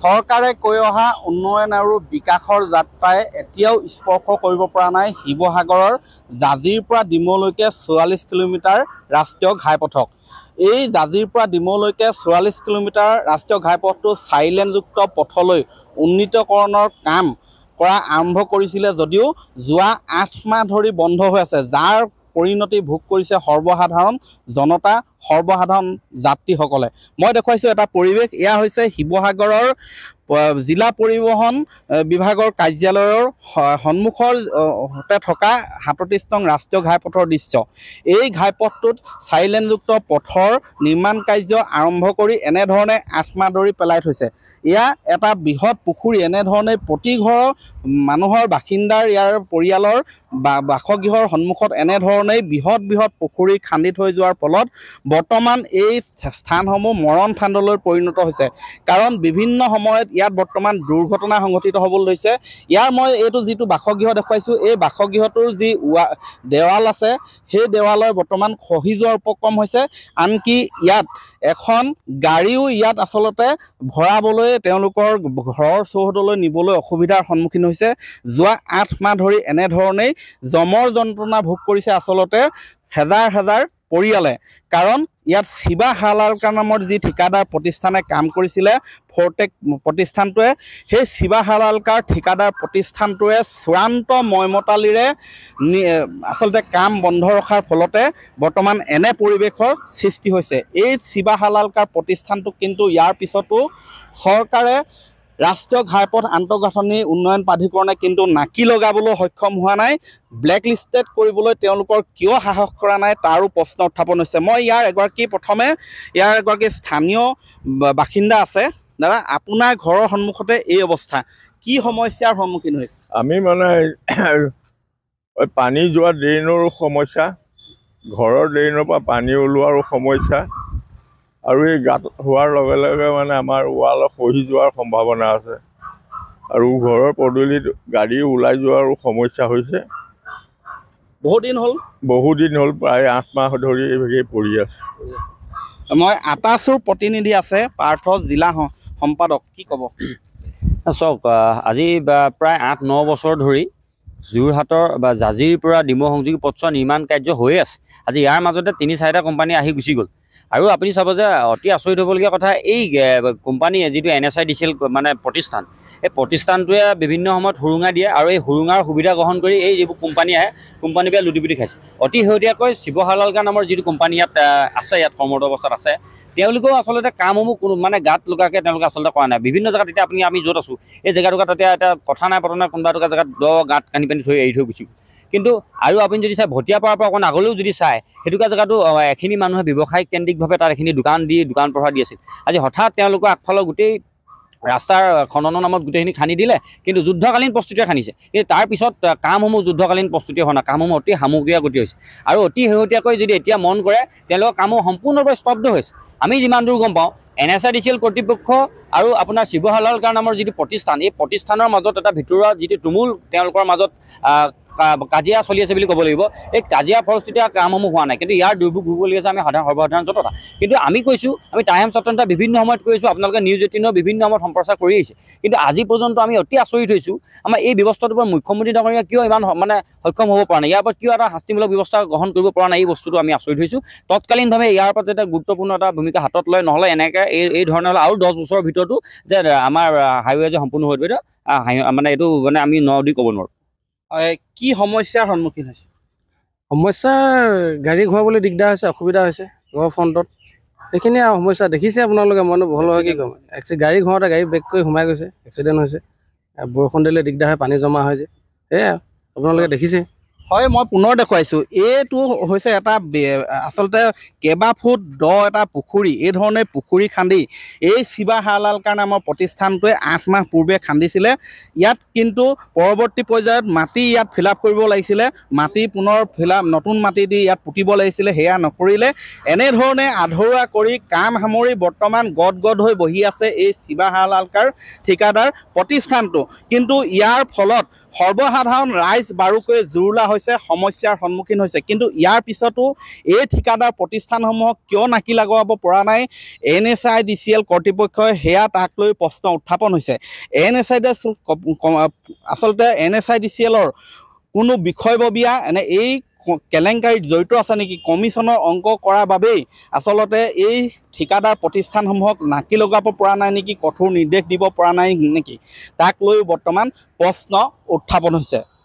চৰকাৰে কৈ অহা উন্নয়ন আৰু বিকাশৰ যাত্ৰাই এতিয়াও স্পৰ্শ কৰিব পৰা নাই শিৱসাগৰৰ জাজিৰ পৰা ডিমৌলৈকে চৌৰাল্লিছ কিলোমিটাৰ ৰাষ্ট্ৰীয় ঘাইপথক এই জাজিৰ পৰা ডিমৌলৈকে চৌৰাল্লিছ কিলোমিটাৰ ৰাষ্ট্ৰীয় ঘাইপথটো চাৰিলেনযুক্ত পথলৈ উন্নীতকৰণৰ কাম কৰা আৰম্ভ কৰিছিলে যদিও যোৱা আঠ মাহ ধৰি বন্ধ হৈ আছে যাৰ পৰিণতি ভোগ কৰিছে সৰ্বসাধাৰণ জনতা সৰ্বসাধাৰণ যাত্ৰীসকলে মই দেখুৱাইছোঁ এটা পৰিৱেশ এয়া হৈছে শিৱসাগৰৰ জিলা পৰিবহণ বিভাগৰ কাৰ্যালয়ৰ সন্মুখৰ থকা সাতত্ৰিছ নং ৰাষ্ট্ৰীয় ঘাইপথৰ দৃশ্য এই ঘাইপথটোত চাৰিলেনযুক্ত পথৰ নিৰ্মাণ কাৰ্য আৰম্ভ কৰি এনেধৰণে আঠমা দৰি পেলাই থৈছে ইয়াৰ এটা বৃহৎ পুখুৰী এনেধৰণে প্ৰতিঘৰ মানুহৰ বাসিন্দাৰ ইয়াৰ পৰিয়ালৰ বা বাসগৃহৰ সন্মুখত এনেধৰণেই বৃহৎ বৃহৎ পুখুৰী খান্দি থৈ যোৱাৰ ফলত বৰ্তমান এই স্থানসমূহ মৰণ ফাণ্ডলৈ পৰিণত হৈছে কাৰণ বিভিন্ন সময়ত ইয়াত বৰ্তমান দুৰ্ঘটনা সংঘটিত হবলৈ লৈছে ইয়াৰ মই এইটো যিটো বাসগৃহ দেখুৱাইছোঁ এই বাসগৃহটোৰ যি ৱা দেৱাল আছে সেই দেৱালৰ বৰ্তমান খহি যোৱাৰ উপক্ৰম হৈছে আনকি ইয়াত এখন গাড়ীও ইয়াত আচলতে ভৰাবলৈ তেওঁলোকৰ ঘৰৰ চৌহদলৈ নিবলৈ অসুবিধাৰ সন্মুখীন হৈছে যোৱা আঠ মাহ ধৰি এনেধৰণেই জমৰ যন্ত্ৰণা ভোগ কৰিছে আচলতে হেজাৰ হেজাৰ পৰিয়ালে কাৰণ ইয়াত শিৱা হালালকা নামৰ যি ঠিকাদাৰ প্ৰতিষ্ঠানে কাম কৰিছিলে ফৰটেক প্ৰতিষ্ঠানটোৱে সেই শিৱা হালালকাৰ ঠিকাদাৰ প্ৰতিষ্ঠানটোৱে চূড়ান্ত মইমতালিৰে আচলতে কাম বন্ধ ৰখাৰ ফলতে বৰ্তমান এনে পৰিৱেশৰ সৃষ্টি হৈছে এই শিৱা হালালকাৰ প্ৰতিষ্ঠানটো কিন্তু ইয়াৰ পিছতো চৰকাৰে ৰাষ্ট্ৰীয় ঘাইপথ আন্তঃগাঁথনি উন্নয়ন প্ৰাধিকৰণে কিন্তু নাকি লগাবলৈ সক্ষম হোৱা নাই ব্লেক লিষ্টেড কৰিবলৈ তেওঁলোকৰ কিয় সাহস কৰা নাই তাৰো প্ৰশ্ন উত্থাপন হৈছে মই ইয়াৰ এগৰাকী প্ৰথমে ইয়াৰ এগৰাকী স্থানীয় বাসিন্দা আছে দাদা আপোনাৰ ঘৰৰ সন্মুখতে এই অৱস্থা কি সমস্যাৰ সন্মুখীন হৈছে আমি মানে পানী যোৱা ড্ৰেইনৰো সমস্যা ঘৰৰ ড্ৰেইনৰ পৰা পানী ওলোৱাৰো সমস্যা আৰু এই গাঁত হোৱাৰ লগে লগে মানে আমাৰ ৱালত সহি যোৱাৰ সম্ভাৱনা আছে আৰু ঘৰৰ পদূলিত গাড়ী ওলাই যোৱাৰো সমস্যা হৈছে বহুদিন হ'ল বহুদিন হ'ল প্ৰায় আঠ মাহ ধৰি এইভাগে পৰি আছে মই আটাচুৰ প্ৰতিনিধি আছে পাৰ্থ জিলা সম্পাদক কি ক'ব চাওক আজি প্ৰায় আঠ ন বছৰ ধৰি যোৰহাটৰ বা জাজিৰ পৰা ডিম সংযোগী পথছোৱা নিৰ্মাণ কাৰ্য হৈ আছে আজি ইয়াৰ মাজতে তিনি চাৰিটা কোম্পানী আহি গুচি গ'ল আৰু আপুনি চাব যে অতি আচৰিত হ'বলগীয়া কথা এই কোম্পানীয়ে যিটো এন এছ আই দিছিল মানে প্ৰতিষ্ঠান এই প্ৰতিষ্ঠানটোৱে বিভিন্ন সময়ত সুৰুঙা দিয়ে আৰু এই সুৰুঙাৰ সুবিধা গ্ৰহণ কৰি এই যিবোৰ কোম্পানী আহে কোম্পানীবিলাক লুটি পুতি খাইছে অতি শেহতীয়াকৈ শিৱহালালকা নামৰ যিটো কোম্পানী ইয়াত আছে ইয়াত কৰ্মৰত অৱস্থাত আছে তেওঁলোকেও আচলতে কামসমূহ কোনো মানে গাঁত লগাকৈ তেওঁলোকে আচলতে কৰা নাই বিভিন্ন জেগাত এতিয়া আপুনি আমি য'ত আছোঁ এই জেগাটোকে তেতিয়া এতিয়া কথা নাই পতা নাই কোনোবা এটুকুৰা জেগাত দ গাঁত কানি পানি থৈ এৰি থৈ গুচি কিন্তু আৰু আপুনি যদি চাই ভটিয়াপাৰাৰ পৰা অকণ আগলৈও যদি চায় সেইটোকা জেগাটো এখিনি মানুহে ব্যৱসায়িক কেন্দ্ৰিকভাৱে তাত এখিনি দোকান দি দোকান পোহাৰ দি আছিল আজি হঠাৎ তেওঁলোকৰ আগফালৰ গোটেই ৰাস্তাৰ খননৰ নামত গোটেইখিনি খান্দি দিলে কিন্তু যুদ্ধকালীন প্ৰস্তুতিয়ে খান্দিছে কিন্তু তাৰপিছত কামসমূহ যুদ্ধকালীন প্ৰস্তুতি হোৱা নাই কামসমূহ অতি সামগ্ৰীয়া গতি হৈছে আৰু অতি শেহতীয়াকৈ যদি এতিয়া মন কৰে তেওঁলোকৰ কামো সম্পূৰ্ণৰূপে স্তব্ধ হৈছে আমি যিমান দূৰ গম পাওঁ N S R D C L কৰ্তৃপক্ষ আৰু আপোনাৰ শিৱহালাল কাৰ নামৰ যিটো প্ৰতিষ্ঠান এই প্ৰতিষ্ঠানৰ মাজত এটা ভিতৰুৱা যিটো তুমুল তেওঁলোকৰ মাজত কাজিয়া চলি আছে বুলি ক'ব লাগিব এই কাজিয়া ফলস্থিতি কামসমূহ হোৱা নাই কিন্তু ইয়াৰ দুৰ্ভোগ ভুগিবলৈ আছে আমি সাধাৰণ সৰ্বসাধাৰণ জনতা কিন্তু আমি কৈছোঁ আমি টাইম স্বতন্ত্ৰতা বিভিন্ন সময়ত কৈছোঁ আপোনালোকে নিউজ এইটিনেও বিভিন্ন সময়ত সম্প্ৰচাৰ কৰি আহিছে কিন্তু আজি পৰ্যন্ত আমি অতি আচৰিত হৈছোঁ আমাৰ এই ব্যৱস্থাটোৰ পৰা মুখ্যমন্ত্ৰী ডাঙৰীয়া কিয় ইমান মানে সক্ষম হ'ব পৰা নাই ইয়াৰ ওপৰত কিয় এটা শাস্তিমূলক ব্যৱস্থা গ্ৰহণ কৰিব পৰা নাই এই বস্তুটো আমি আচৰিত হৈছোঁ তৎকালীনভাৱে ইয়াৰ ওপৰত যাতে গুৰুত্বপূৰ্ণ এটা ভূমিকা হাতত লয় নহ'লে এনেকৈ চৰকাৰ এই এই ধৰণে হ'লে আৰু দহ বছৰৰ ভিতৰতো যে আমাৰ হাইৱে যে সম্পূৰ্ণ হৈ থাকিব মানে এইটো মানে আমি ন দি ক'ব নোৱাৰোঁ হয় কি সমস্যাৰ সন্মুখীন হৈছে সমস্যাৰ গাড়ী ঘূৰাবলৈ দিগদাৰ হৈছে অসুবিধা হৈছে ঘৰৰ ফ্ৰণ্টত সেইখিনি সমস্যা দেখিছে আপোনালোকে মনে ভাল হয় কি ক'ম এক্সিডেণ্ট গাড়ী ঘৰতে গাড়ী ব্ৰেক কৰি সোমাই গৈছে এক্সিডেণ্ট হৈছে বৰষুণ দিলে দিগদাৰ হয় পানী জমা হয় যে সেয়া আপোনালোকে দেখিছে হয় মই পুনৰ দেখুৱাইছোঁ এইটো হৈছে এটা আচলতে কেইবা ফুট দ' এটা পুখুৰী এই ধৰণে পুখুৰী খান্দি এই শিৱা হালালকাৰ নামৰ প্ৰতিষ্ঠানটোৱে আঠ মাহ পূৰ্বে খান্দিছিলে ইয়াত কিন্তু পৰৱৰ্তী পৰ্যায়ত মাটি ইয়াত ফিল আপ কৰিব লাগিছিলে মাটি পুনৰ ফিল আপ নতুন মাটি দি ইয়াত পুতিব লাগিছিলে সেয়া নকৰিলে এনেধৰণে আধৰুৱা কৰি কাম সামৰি বৰ্তমান গদ গদ হৈ বহি আছে এই শিৱা হালালকাৰ ঠিকাদাৰ প্ৰতিষ্ঠানটো কিন্তু ইয়াৰ ফলত সৰ্বসাধাৰণ ৰাইজ বাৰুকৈ জুৰুলা হৈছে সমস্যাৰ সন্মুখীন হৈছে কিন্তু ইয়াৰ পিছতো এই ঠিকাদাৰ প্ৰতিষ্ঠানসমূহক কিয় নাকি লগাব পৰা নাই N S I D C L কৰ্তৃপক্ষই সেয়া তাক লৈ প্ৰশ্ন উত্থাপন হৈছে এন এছ আই ডি আচলতে N S I D C এলৰ কোনো বিষয়ববীয়া এনে এই কেলেংকাৰীত জড়িত আছে নেকি কমিশ্যনৰ অংক কৰাৰ বাবেই আচলতে এই ঠিকাদাৰ প্ৰতিষ্ঠানসমূহক নাকি লগাব পৰা নাই নেকি কঠোৰ নিৰ্দেশ দিব পৰা নাই নেকি তাক লৈ বৰ্তমান প্ৰশ্ন উত্থাপন হৈছে